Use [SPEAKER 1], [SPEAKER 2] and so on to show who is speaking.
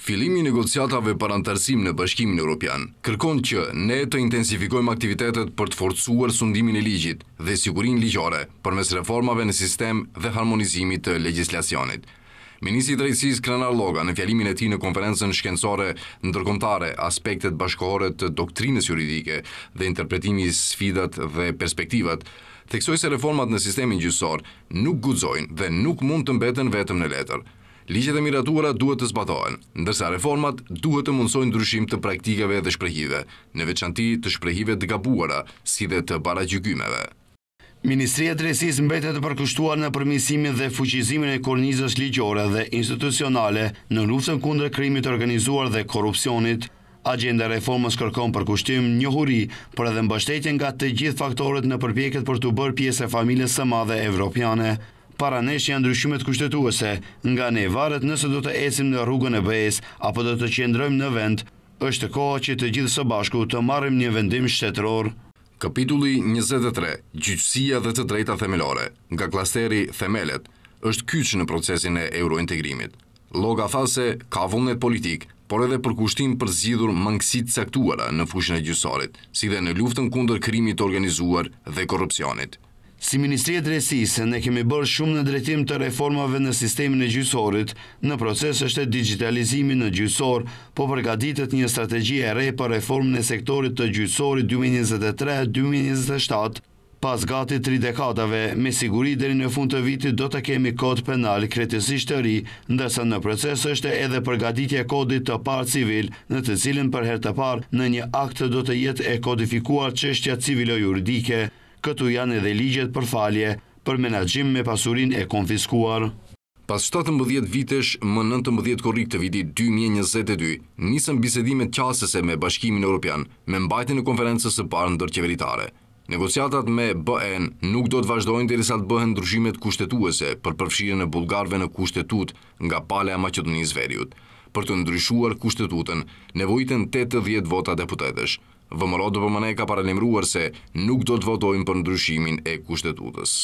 [SPEAKER 1] Filimi negociatave për antarësim në bashkimin e Europian kërkon që ne të intensifikojmë aktivitetet për të forcuar sundimin e ligjit dhe sigurin ligjore për mes reformave në sistem dhe harmonizimit të legislacionit. Ministri Drejtësis Krenar Loga në fjalimin e ti në konferencën shkencore ndërkomtare aspektet bashkohore të doktrinës juridike dhe interpretimi sfidat dhe perspektivat, theksoj se reformat në sistemin gjysor nuk guzojnë dhe nuk mund të mbeten vetëm në letër ligjet e miratuara duhet të zbatojnë, ndërsa reformat duhet të mundsojnë ndryshim të praktikave dhe shprejhive, në veçanti të shprejhive të gabuara, si dhe të para gjykymeve.
[SPEAKER 2] Ministria Dresis mbetet të përkushtuar në përmisimin dhe fuqizimin e kornizës ligjore dhe institucionale në luftën kundre krimit organizuar dhe korupcionit. Agenda reformës kërkom përkushtim një huri për edhe mbështetjen nga të gjithë faktorët në përpjeket për të bërë pjesë e familjes së madhe evropiane para nesh janë ndryshimet kushtetuese, nga ne varet nëse do të esim në rrugën e bëjës, apo do të qendrojmë në vend, është koha që të gjithë së bashku
[SPEAKER 1] të marim një vendim shtetëror. Kapitulli 23, Gjyqësia dhe të drejta themelore, nga klasteri Themelet, është kyqë në procesin e eurointegrimit. Loga fase ka vullnet politik, por edhe për kushtim për zgjidhur mangësit saktuara në fushën e gjysorit, si dhe në luftën kunder krimit organizuar dhe korupcionit. Si Ministri
[SPEAKER 2] e Drejtësisë, ne kemi bërë shumë në drejtim të reformave në sistemin e gjysorit, në proces është e digitalizimin në gjysor, po përgatitet një strategji e re për reformën e sektorit të gjysorit 2023-2027, pas gati tri dekadave, me siguri dheri në fund të vitit do të kemi kod penal kretisisht të ri, ndërsa në proces është edhe përgatitje kodit të parë civil, në të cilin për her të parë në një akt të do të jetë e kodifikuar qështja civilo juridike, këtu janë edhe ligjet për falje,
[SPEAKER 1] për menagjim me pasurin e konfiskuar. Pas 17 vitesh, më 19 korik të vitit 2022, nisën bisedimet qasese me bashkimin Europian, me mbajti në konferences e parë në dërqeveritare. Negociatat me BN nuk do të vazhdojnë të risat bëhen ndryshimet kushtetuese për përfshirën e bulgarve në kushtetut nga pale a Macedonis Veriut, për të ndryshuar kushtetutën nevojitën 80 vota deputetesh. Vëmë lodë për ka paralimruar se nuk do të votojnë për ndryshimin e kushtetutës.